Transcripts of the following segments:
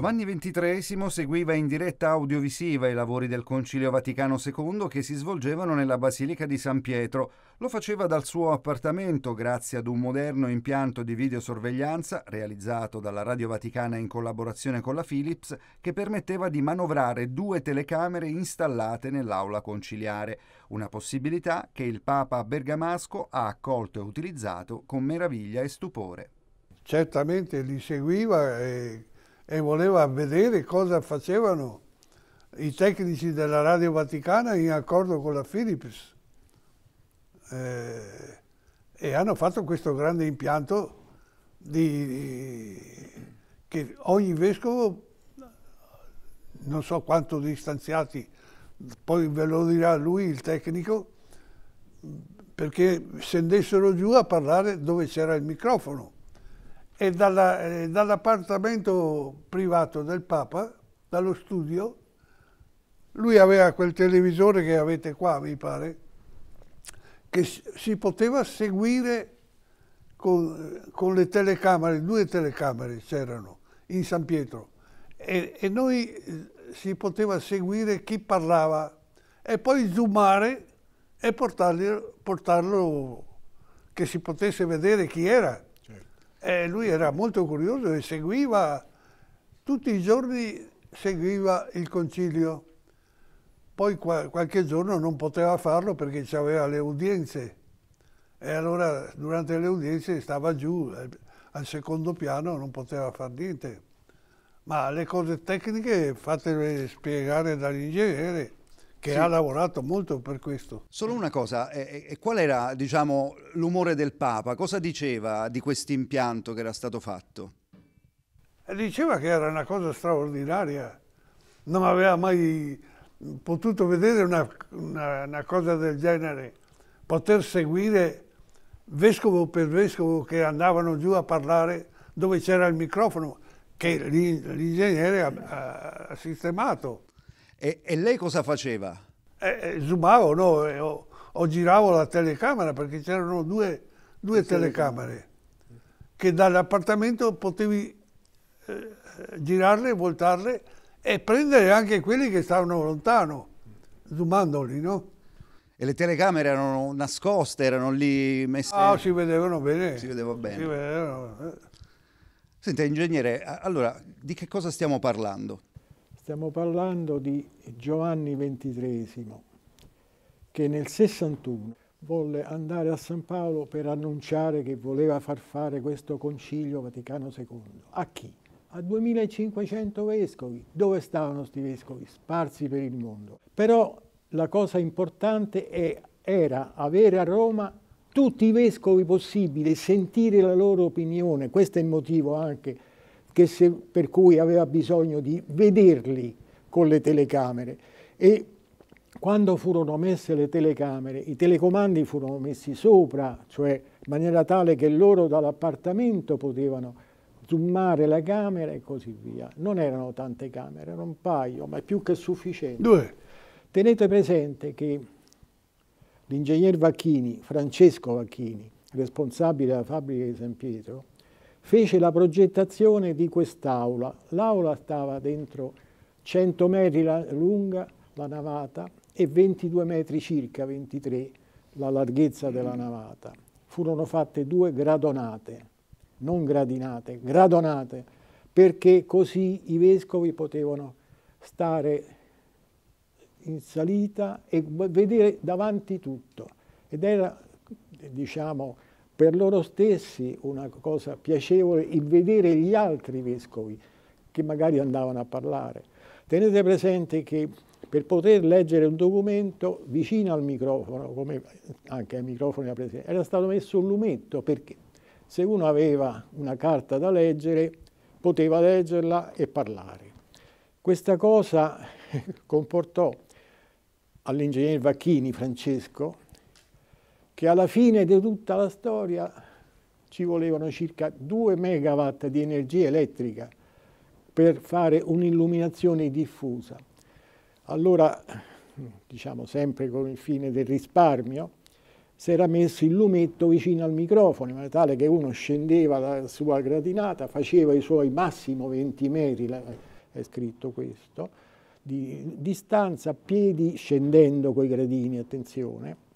Giovanni XXIII seguiva in diretta audiovisiva i lavori del Concilio Vaticano II che si svolgevano nella Basilica di San Pietro. Lo faceva dal suo appartamento grazie ad un moderno impianto di videosorveglianza realizzato dalla Radio Vaticana in collaborazione con la Philips che permetteva di manovrare due telecamere installate nell'aula conciliare, una possibilità che il Papa Bergamasco ha accolto e utilizzato con meraviglia e stupore. Certamente li seguiva e e voleva vedere cosa facevano i tecnici della Radio Vaticana in accordo con la Philips. Eh, e hanno fatto questo grande impianto di, che ogni vescovo, non so quanto distanziati, poi ve lo dirà lui il tecnico, perché scendessero giù a parlare dove c'era il microfono e dall'appartamento privato del Papa, dallo studio, lui aveva quel televisore che avete qua, mi pare, che si poteva seguire con, con le telecamere, due telecamere c'erano in San Pietro, e, e noi eh, si poteva seguire chi parlava e poi zoomare e portarlo, portarlo che si potesse vedere chi era eh, lui era molto curioso e seguiva, tutti i giorni seguiva il concilio. Poi qualche giorno non poteva farlo perché aveva le udienze. E allora durante le udienze stava giù, eh, al secondo piano non poteva fare niente. Ma le cose tecniche fatele spiegare dall'ingegnere che sì. ha lavorato molto per questo. Solo una cosa, e, e qual era diciamo, l'umore del Papa? Cosa diceva di questo impianto che era stato fatto? Diceva che era una cosa straordinaria, non aveva mai potuto vedere una, una, una cosa del genere, poter seguire vescovo per vescovo che andavano giù a parlare dove c'era il microfono che l'ingegnere ha, ha sistemato e, e lei cosa faceva? Eh, zoomavo, eh, no, eh, o, o, giravo la telecamera perché c'erano due, due telecamere che dall'appartamento potevi eh, girarle, voltarle e prendere anche quelli che stavano lontano, zoomandoli, no? E le telecamere erano nascoste, erano lì messe... Ah, si vedevano bene. Si vedeva bene. Si vedevano. Eh. Senta, ingegnere, allora, di che cosa stiamo parlando? Stiamo parlando di Giovanni XXIII, che nel 61 volle andare a San Paolo per annunciare che voleva far fare questo concilio Vaticano II. A chi? A 2500 vescovi. Dove stavano questi vescovi? Sparsi per il mondo. Però la cosa importante è, era avere a Roma tutti i vescovi possibili, sentire la loro opinione. Questo è il motivo anche se, per cui aveva bisogno di vederli con le telecamere. E quando furono messe le telecamere, i telecomandi furono messi sopra, cioè in maniera tale che loro dall'appartamento potevano zoomare la camera e così via. Non erano tante camere, erano un paio, ma è più che sufficiente. Due. Tenete presente che l'ingegner Vacchini, Francesco Vacchini, responsabile della fabbrica di San Pietro, fece la progettazione di quest'aula. L'aula stava dentro 100 metri lunga la navata e 22 metri circa, 23, la larghezza della navata. Furono fatte due gradonate, non gradinate, gradonate, perché così i vescovi potevano stare in salita e vedere davanti tutto. Ed era, diciamo, per loro stessi una cosa piacevole il vedere gli altri vescovi che magari andavano a parlare. Tenete presente che per poter leggere un documento vicino al microfono, come anche ai microfoni era stato messo un lumetto perché se uno aveva una carta da leggere poteva leggerla e parlare. Questa cosa comportò all'ingegner Vacchini Francesco che alla fine di tutta la storia ci volevano circa 2 megawatt di energia elettrica per fare un'illuminazione diffusa. Allora, diciamo sempre con il fine del risparmio, si era messo il lumetto vicino al microfono, in modo tale che uno scendeva la sua gradinata, faceva i suoi massimo 20 metri, è scritto questo, di distanza, piedi scendendo coi gradini, attenzione,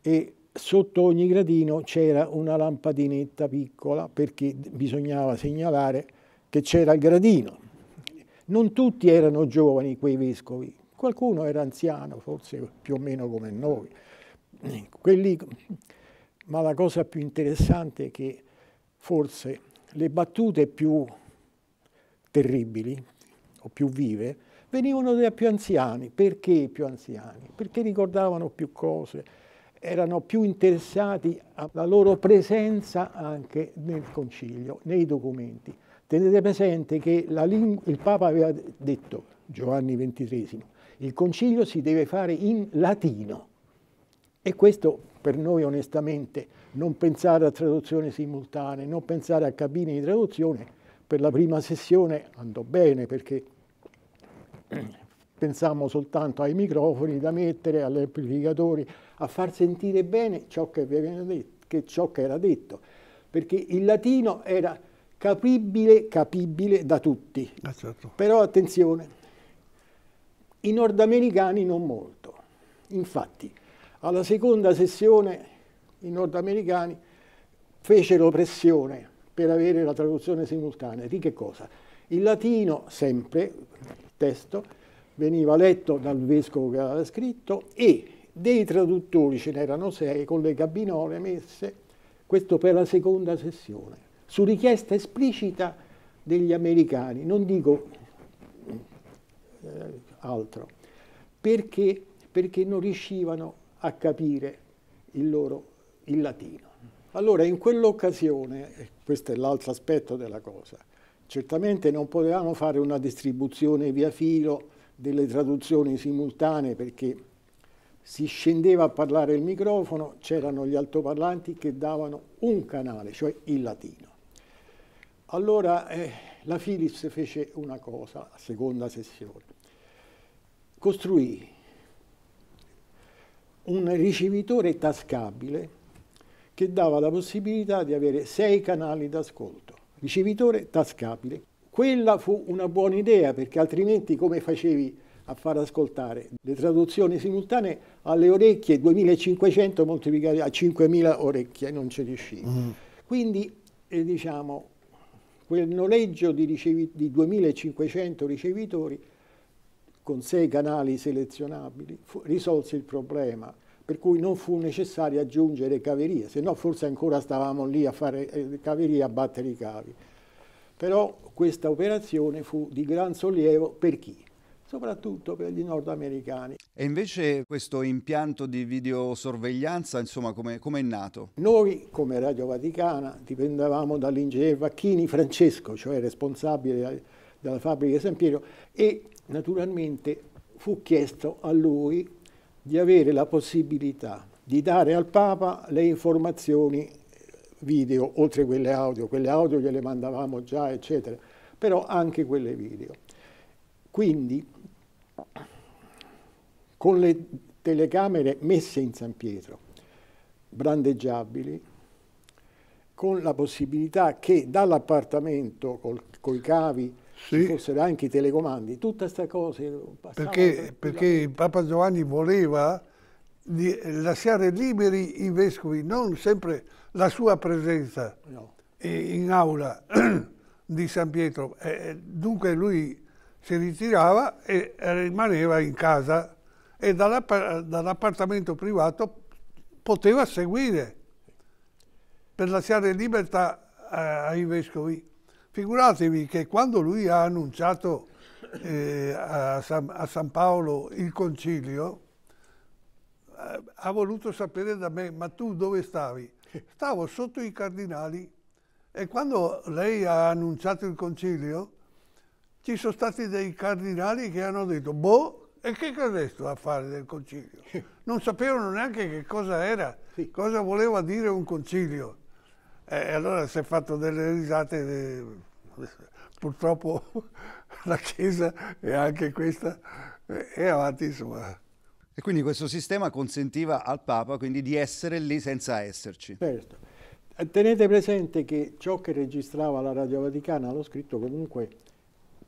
e sotto ogni gradino c'era una lampadinetta piccola perché bisognava segnalare che c'era il gradino. Non tutti erano giovani quei vescovi, qualcuno era anziano, forse più o meno come noi. Ecco, quelli... Ma la cosa più interessante è che forse le battute più terribili o più vive venivano dai più anziani. Perché i più anziani? Perché ricordavano più cose, erano più interessati alla loro presenza anche nel concilio, nei documenti. Tenete presente che il Papa aveva detto, Giovanni XXIII, il concilio si deve fare in latino e questo per noi onestamente non pensare a traduzioni simultanee, non pensare a cabine di traduzione, per la prima sessione andò bene perché pensiamo soltanto ai microfoni da mettere, agli amplificatori, a far sentire bene ciò che, detto, che ciò che era detto, perché il latino era capibile, capibile da tutti. Ah, certo. Però attenzione, i nordamericani non molto. Infatti, alla seconda sessione i nordamericani fecero pressione per avere la traduzione simultanea. Di che cosa? Il latino, sempre, il testo, veniva letto dal vescovo che aveva scritto e dei traduttori, ce n'erano sei, con le gabinole messe, questo per la seconda sessione, su richiesta esplicita degli americani, non dico eh, altro, perché, perché non riuscivano a capire il loro il latino. Allora in quell'occasione, questo è l'altro aspetto della cosa, certamente non potevamo fare una distribuzione via filo delle traduzioni simultanee perché si scendeva a parlare il microfono, c'erano gli altoparlanti che davano un canale, cioè il latino. Allora eh, la Philips fece una cosa, a seconda sessione, costruì un ricevitore tascabile che dava la possibilità di avere sei canali d'ascolto, ricevitore tascabile. Quella fu una buona idea perché altrimenti come facevi a far ascoltare le traduzioni simultanee alle orecchie 2500 moltiplicate a 5000 orecchie, non ci riuscivi. Mm. Quindi eh, diciamo quel noleggio di, ricevi, di 2500 ricevitori con sei canali selezionabili fu, risolse il problema per cui non fu necessario aggiungere caverie, se no forse ancora stavamo lì a fare eh, caverie a battere i cavi. Però questa operazione fu di gran sollievo per chi? soprattutto per gli nordamericani. E invece questo impianto di videosorveglianza, insomma, come, com è nato? Noi, come Radio Vaticana, dipendevamo dall'ingegner Vacchini Francesco, cioè responsabile della fabbrica di San Piero, e naturalmente fu chiesto a lui di avere la possibilità di dare al Papa le informazioni video, oltre quelle audio, quelle audio che le mandavamo già, eccetera, però anche quelle video. Quindi con le telecamere messe in San Pietro, brandeggiabili, con la possibilità che dall'appartamento con i cavi sì. fossero anche i telecomandi, tutta questa cosa. Eh, perché, perché Papa Giovanni voleva di lasciare liberi i vescovi, non sempre la sua presenza no. in aula di San Pietro. Eh, eh, dunque lui si ritirava e rimaneva in casa e dall'appartamento privato poteva seguire per lasciare libertà eh, ai vescovi. Figuratevi che quando lui ha annunciato a, San, Paolo il concilio, eh, ha voluto sapere da me, ma tu dove stavi? Stavo sotto i cardinali e quando lei ha annunciato il concilio, ci sono stati dei cardinali che hanno detto, boh, e che cos'è sto a fare del concilio? Non sapevano neanche che cosa era, sì. cosa voleva dire un concilio. E allora si è fatto delle risate, eh, purtroppo la Chiesa e anche questa e eh, avanti, insomma. E quindi questo sistema consentiva al Papa quindi, di essere lì senza esserci. Certo. Eh, tenete presente che ciò che registrava la Radio Vaticana l'ho scritto comunque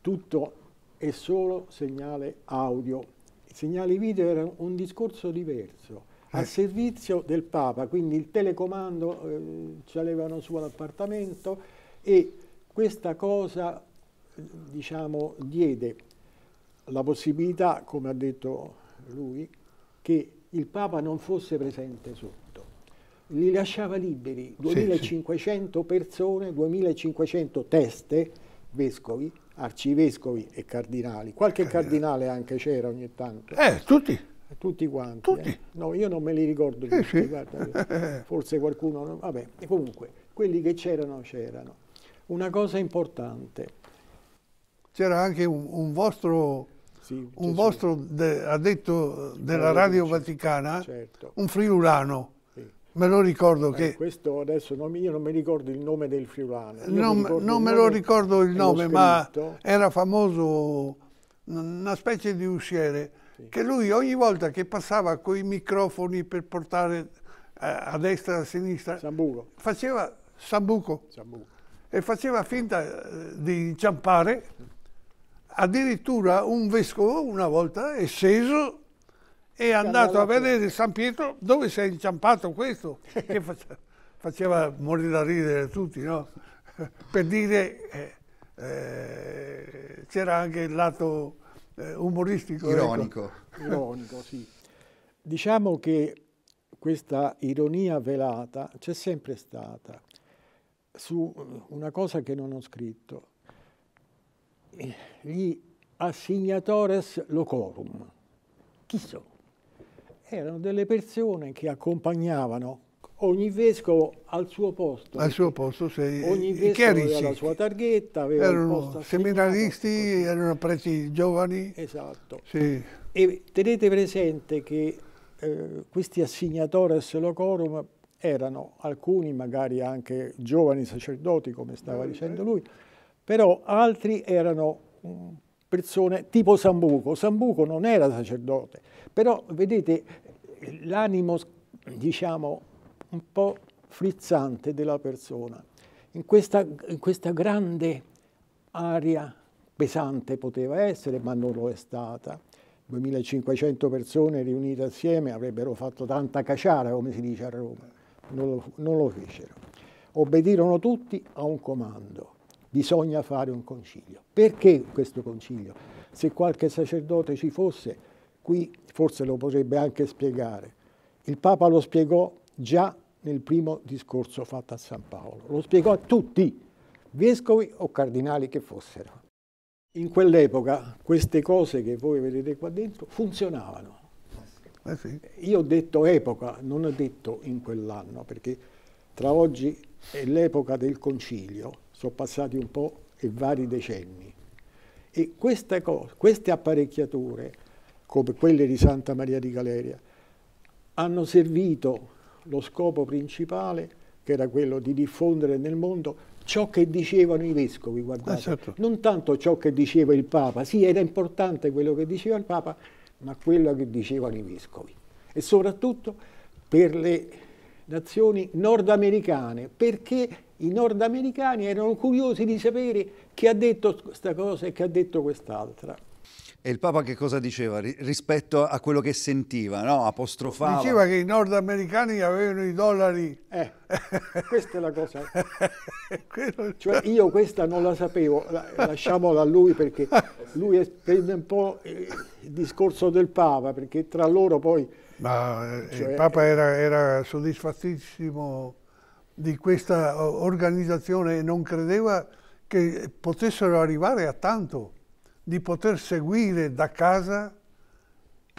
tutto è solo segnale audio. I segnali video erano un discorso diverso, eh. al servizio del Papa, quindi il telecomando eh, ci avevano su all'appartamento e questa cosa diciamo diede la possibilità, come ha detto lui, che il Papa non fosse presente sotto. Li lasciava liberi 2500 sì, sì. persone, 2500 teste, vescovi, arcivescovi e cardinali. Qualche eh. cardinale anche c'era ogni tanto. Eh, tutti. Tutti quanti. Tutti. Eh. No, io non me li ricordo eh, tutti, sì. guarda, forse qualcuno... Non... Vabbè, comunque, quelli che c'erano, c'erano. Una cosa importante. C'era anche un, un vostro sì, un vostro de addetto della Radio Vaticana, certo. un friulano. Me lo ricordo eh, che... Questo adesso non, io non mi ricordo il nome del friulano. Non, non me lo ricordo il nome, ma era famoso una specie di usciere sì. che lui ogni volta che passava con i microfoni per portare a, eh, a destra e a sinistra... Sambuco. Faceva Sambuco. Sambuco. E faceva finta eh, di inciampare addirittura un vescovo una volta è sceso e è andato a vedere San Pietro dove si è inciampato questo, che faceva morire da ridere tutti, no? per dire eh, eh, c'era anche il lato eh, umoristico. Ecco. Ironico. Ecco. Ironico, sì. Diciamo che questa ironia velata c'è sempre stata su una cosa che non ho scritto, gli assignatores locorum. Chi sono? Erano delle persone che accompagnavano ogni vescovo al suo posto. Al suo posto, sì. Ogni vescovo chiarici. aveva la sua targhetta, aveva erano seminaristi, erano preti giovani. Esatto. Sì. E tenete presente che eh, questi assignatores locorum erano alcuni magari anche giovani sacerdoti, come stava eh, dicendo lui, però altri erano mm, persone tipo Sambuco. Sambuco non era sacerdote, però vedete l'animo, diciamo, un po' frizzante della persona. In questa, in questa grande aria pesante poteva essere, ma non lo è stata. 2500 persone riunite assieme avrebbero fatto tanta caciara, come si dice a Roma. Non lo, non lo fecero. Obbedirono tutti a un comando bisogna fare un concilio. Perché questo concilio? Se qualche sacerdote ci fosse, qui forse lo potrebbe anche spiegare. Il Papa lo spiegò già nel primo discorso fatto a San Paolo, lo spiegò a tutti, vescovi o cardinali che fossero. In quell'epoca queste cose che voi vedete qua dentro funzionavano. Eh sì. Io ho detto epoca, non ho detto in quell'anno, perché tra oggi e l'epoca del concilio sono passati un po' e vari decenni. E queste, cose, queste apparecchiature, come quelle di Santa Maria di Galeria, hanno servito lo scopo principale, che era quello di diffondere nel mondo ciò che dicevano i vescovi, guardate, ah, certo. non tanto ciò che diceva il Papa, sì era importante quello che diceva il Papa, ma quello che dicevano i vescovi e soprattutto per le nazioni nordamericane, perché i nordamericani erano curiosi di sapere chi ha detto questa cosa e chi ha detto quest'altra. E il Papa che cosa diceva rispetto a quello che sentiva, no? apostrofava? Diceva che i nordamericani avevano i dollari. Eh, questa è la cosa. cioè, io questa non la sapevo, lasciamola a lui perché lui prende un po' il discorso del Papa, perché tra loro poi... Ma eh, cioè, il Papa eh, era, era soddisfattissimo di questa organizzazione e non credeva che potessero arrivare a tanto, di poter seguire da casa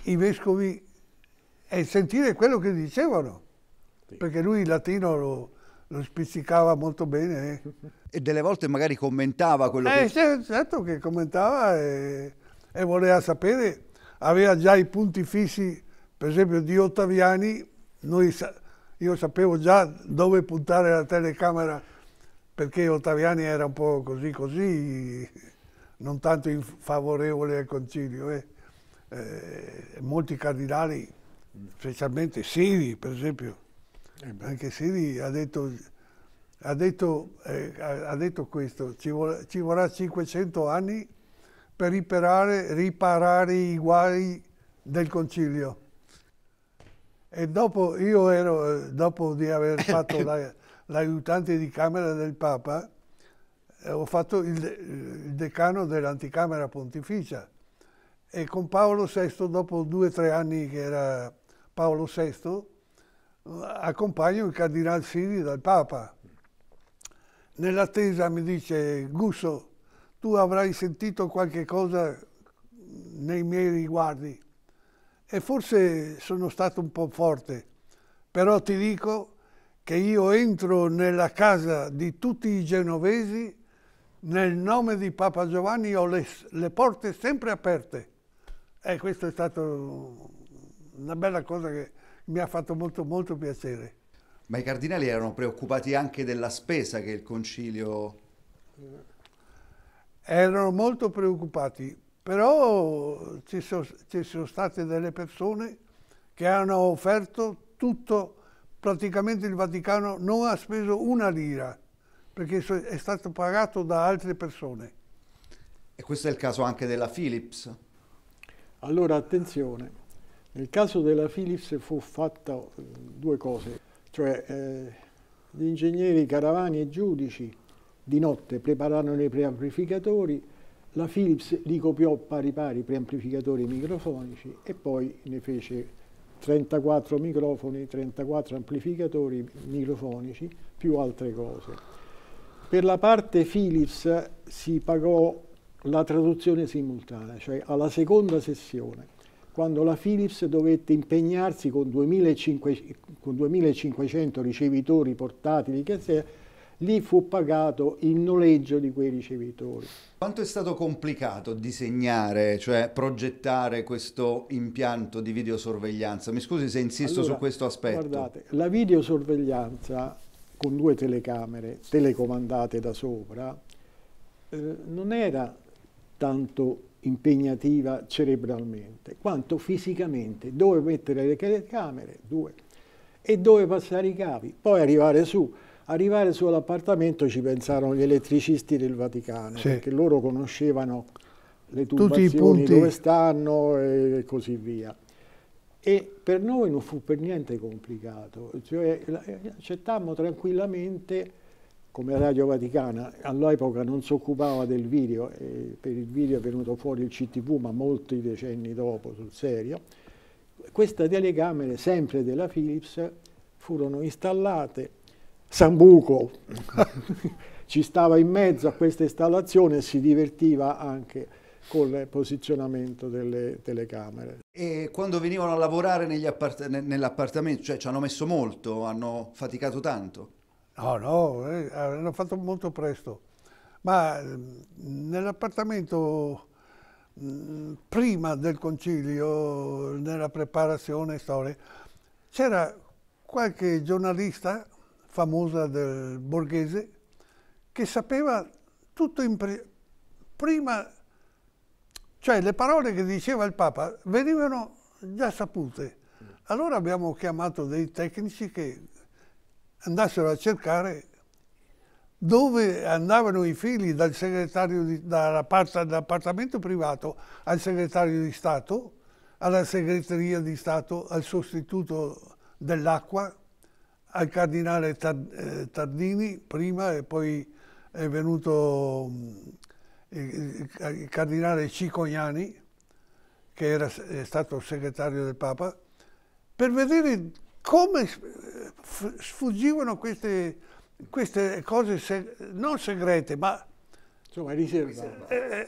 i vescovi e sentire quello che dicevano, sì. perché lui il latino lo, lo spizzicava molto bene. Eh. E delle volte magari commentava quello eh, che... Certo che commentava e, e voleva sapere, aveva già i punti fissi, per esempio di Ottaviani, noi sa io sapevo già dove puntare la telecamera perché Ottaviani era un po' così così, non tanto favorevole al concilio. Eh. Eh, molti cardinali, specialmente Siri per esempio, eh, anche Siri ha detto, ha detto, eh, ha detto questo, ci, vor ci, vorrà 500 anni per riparare, riparare i guai del concilio. E dopo, io ero, eh, dopo di aver fatto l'aiutante di Camera del Papa, eh, ho fatto il, il decano dell'anticamera pontificia e con Paolo VI, dopo due o tre anni che era Paolo VI, accompagno il cardinal Siri dal Papa. Nell'attesa mi dice, Gusso, tu avrai sentito qualche cosa nei miei riguardi e forse sono stato un po' forte, però ti dico che io entro nella casa di tutti i genovesi nel nome di Papa Giovanni ho le, le porte sempre aperte. E questa è stata una bella cosa che mi ha fatto molto molto piacere. Ma i cardinali erano preoccupati anche della spesa che il concilio... Erano molto preoccupati, però ci sono, ci sono state delle persone che hanno offerto tutto, praticamente il Vaticano non ha speso una lira, perché è stato pagato da altre persone. E questo è il caso anche della Philips? Allora attenzione, nel caso della Philips fu fatta eh, due cose, cioè eh, gli ingegneri Caravani e Giudici di notte prepararono i preamplificatori la Philips li copiò pari pari preamplificatori microfonici e poi ne fece 34 microfoni, 34 amplificatori microfonici più altre cose. Per la parte Philips si pagò la traduzione simultanea, cioè alla seconda sessione, quando la Philips dovette impegnarsi con 2500, con 2500 ricevitori portatili che sia, lì fu pagato il noleggio di quei ricevitori. Quanto è stato complicato disegnare, cioè progettare questo impianto di videosorveglianza? Mi scusi se insisto allora, su questo aspetto. Guardate, la videosorveglianza con due telecamere telecomandate da sopra eh, non era tanto impegnativa cerebralmente quanto fisicamente dove mettere le telecamere due e dove passare i cavi poi arrivare su Arrivare sull'appartamento ci pensarono gli elettricisti del Vaticano, sì. perché loro conoscevano le tubazioni dove stanno e così via. E per noi non fu per niente complicato, cioè, accettammo tranquillamente come Radio Vaticana, all'epoca non si occupava del video, per il video è venuto fuori il CTV, ma molti decenni dopo, sul serio, queste telecamere, sempre della Philips, furono installate Sambuco ci stava in mezzo a questa installazione e si divertiva anche col posizionamento delle telecamere. E quando venivano a lavorare nell'appartamento, cioè ci hanno messo molto, hanno faticato tanto? No, no, eh, hanno fatto molto presto, ma mm, nell'appartamento mm, prima del concilio, nella preparazione storia, c'era qualche giornalista famosa del borghese, che sapeva tutto in pre- prima, cioè le parole che diceva il Papa venivano già sapute. Allora abbiamo chiamato dei tecnici che andassero a cercare dove andavano i fili dal segretario di, dall'appartamento privato al segretario di Stato, alla segreteria di Stato, al sostituto dell'acqua, al cardinale eh, Tardini prima e poi è venuto mm, il cardinale Cicognani, che era, stato segretario del Papa, per vedere come sfuggivano queste, queste cose seg non segrete, ma... Insomma, riservate. Eh,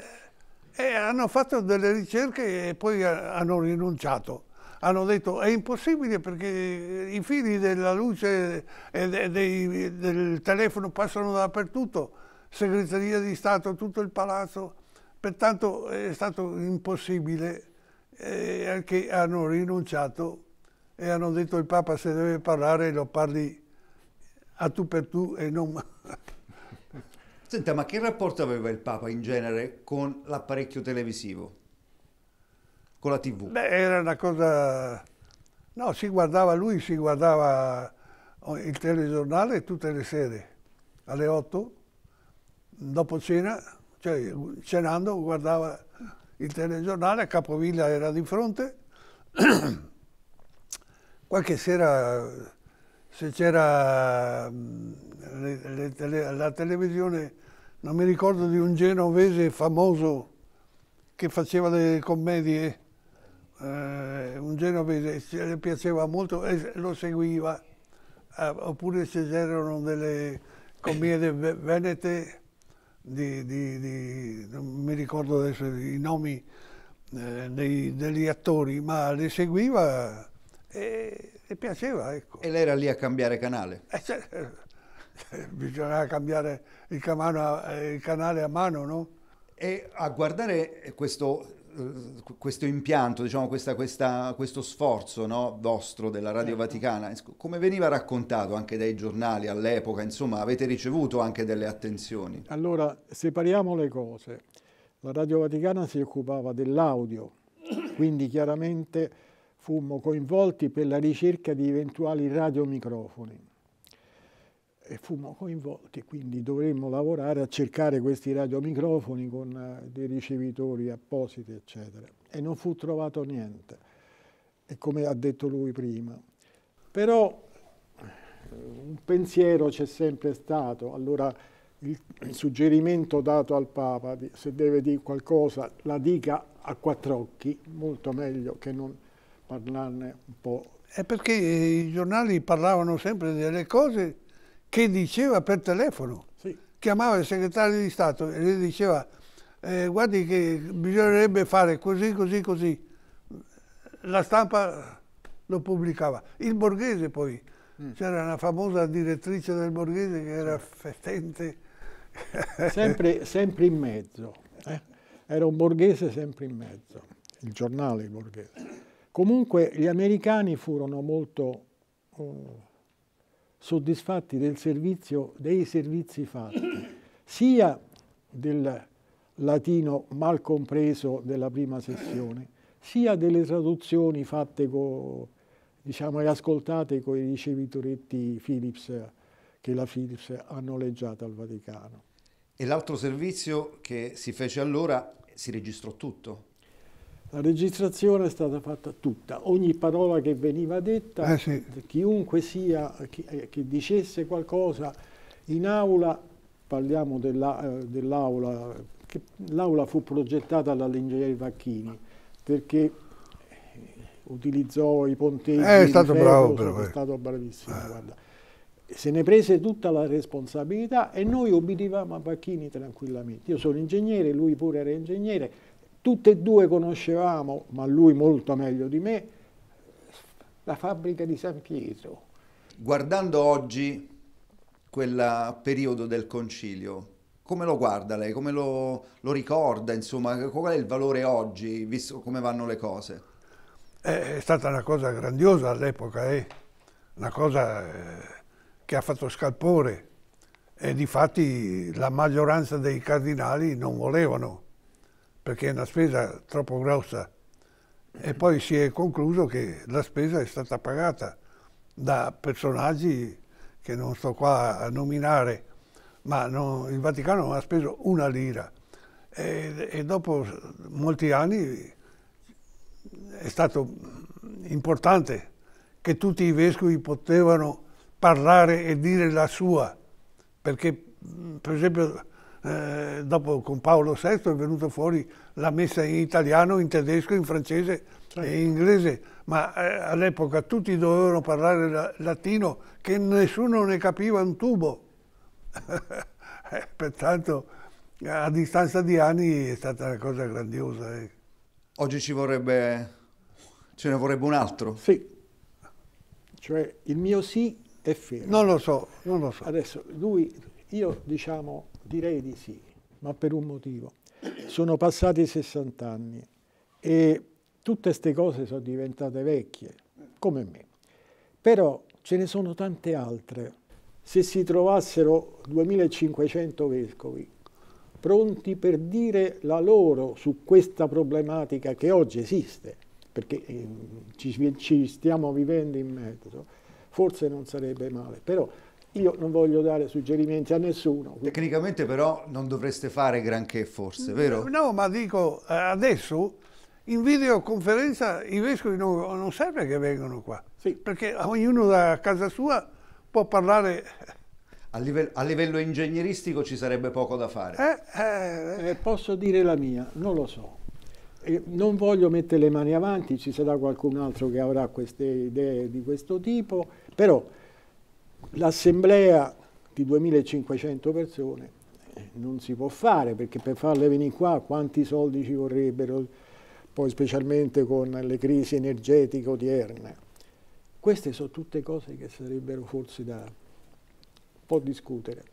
eh, eh, hanno fatto delle ricerche e poi hanno rinunciato hanno detto è impossibile perché i fili della luce e dei, del telefono passano dappertutto, segreteria di Stato, tutto il palazzo, pertanto è stato impossibile eh, che hanno rinunciato e hanno detto il Papa se deve parlare lo parli a tu per tu e non... Senta, ma che rapporto aveva il Papa in genere con l'apparecchio televisivo? con la tv? Beh, era una cosa... No, si guardava lui, si guardava oh, il telegiornale tutte le sere, alle 8, dopo cena, cioè cenando guardava il telegiornale, Capovilla era di fronte, qualche sera se c'era mm, la televisione, non mi ricordo di un genovese famoso che faceva delle commedie, eh, un genovese se le piaceva molto e lo seguiva, eh, oppure se c'erano delle commedie venete, di, di, di, non mi ricordo adesso i nomi eh, dei, degli attori, ma le seguiva e le piaceva. Ecco. E lei era lì a cambiare canale? Eh, cioè, bisognava cambiare il, camano, il canale a mano, no? E a guardare questo eh, questo impianto, diciamo, questa, questa, questo sforzo no, vostro della Radio certo. Vaticana, come veniva raccontato anche dai giornali all'epoca, insomma, avete ricevuto anche delle attenzioni? Allora, separiamo le cose. La Radio Vaticana si occupava dell'audio, quindi chiaramente fummo coinvolti per la ricerca di eventuali radiomicrofoni e fummo coinvolti, quindi dovremmo lavorare a cercare questi radiomicrofoni con eh, dei ricevitori appositi, eccetera. E non fu trovato niente, e come ha detto lui prima. Però eh, un pensiero c'è sempre stato, allora il, suggerimento dato al Papa, se deve dire qualcosa, la dica a quattro occhi, molto meglio che non parlarne un po'. È perché i giornali parlavano sempre delle cose che diceva per telefono, sì. chiamava il segretario di Stato e gli diceva eh, guardi che bisognerebbe fare così, così, così. La stampa lo pubblicava. Il Borghese poi, mm. c'era una famosa direttrice del Borghese che era fettente. sempre, sempre in mezzo, eh? era un borghese sempre in mezzo, il giornale borghese. Comunque gli americani furono molto... Oh, soddisfatti del servizio, dei servizi fatti, sia del latino mal compreso della prima sessione, sia delle traduzioni fatte co, diciamo, e ascoltate con i ricevitoretti Philips che la Philips ha noleggiato al Vaticano. E l'altro servizio che si fece allora si registrò tutto? La registrazione è stata fatta tutta, ogni parola che veniva detta, eh sì. chiunque sia, chi, eh, che dicesse qualcosa in aula, parliamo eh, dell'aula, dell l'aula fu progettata dall'ingegnere Vacchini perché eh, utilizzò i ponteggi. Eh, è stato bravo però. È stato bravissimo, eh. guarda. Se ne prese tutta la responsabilità e noi obbedivamo a Vacchini tranquillamente. Io sono ingegnere, lui pure era ingegnere, Tutte e due conoscevamo, ma lui molto meglio di me, la fabbrica di San Pietro. Guardando oggi quel periodo del concilio, come lo guarda lei? Come lo, lo ricorda? Insomma, qual è il valore oggi, visto come vanno le cose? Eh, è stata una cosa grandiosa all'epoca, eh? una cosa eh, che ha fatto scalpore e difatti la maggioranza dei cardinali non volevano perché è una spesa troppo grossa. E poi si è concluso che la spesa è stata pagata da personaggi che non sto qua a nominare, ma non, il Vaticano non ha speso una lira. E, e dopo molti anni è stato importante che tutti i vescovi potevano parlare e dire la sua, perché per esempio eh, dopo con Paolo VI è venuta fuori la messa in italiano, in tedesco, in francese certo. e in inglese, ma eh, all'epoca tutti dovevano parlare la latino che nessuno ne capiva un tubo. Eh, pertanto a distanza di anni è stata una cosa grandiosa. Eh. Oggi ci vorrebbe, ce ne vorrebbe un altro? Sì, cioè il mio sì è fermo. Non lo so, non lo so. Adesso lui, io diciamo Direi di sì, ma per un motivo. Sono passati 60 anni e tutte queste cose sono diventate vecchie, come me. Però ce ne sono tante altre. Se si trovassero 2500 vescovi pronti per dire la loro su questa problematica che oggi esiste, perché ehm, ci, ci stiamo vivendo in mezzo, forse non sarebbe male. Però io non voglio dare suggerimenti a nessuno. Tecnicamente però non dovreste fare granché forse, mm, vero? No, ma dico, eh, adesso in videoconferenza i vescovi non, non serve che vengano qua, sì. perché ognuno da casa sua può parlare... A livello, a livello ingegneristico ci sarebbe poco da fare. Eh, eh, eh. posso dire la mia? Non lo so. Eh, non voglio mettere le mani avanti, ci sarà qualcun altro che avrà queste idee di questo tipo, però l'assemblea di 2500 persone eh, non si può fare perché per farle venire qua quanti soldi ci vorrebbero, poi specialmente con le crisi energetiche odierne. Queste sono tutte cose che sarebbero forse da un po' discutere.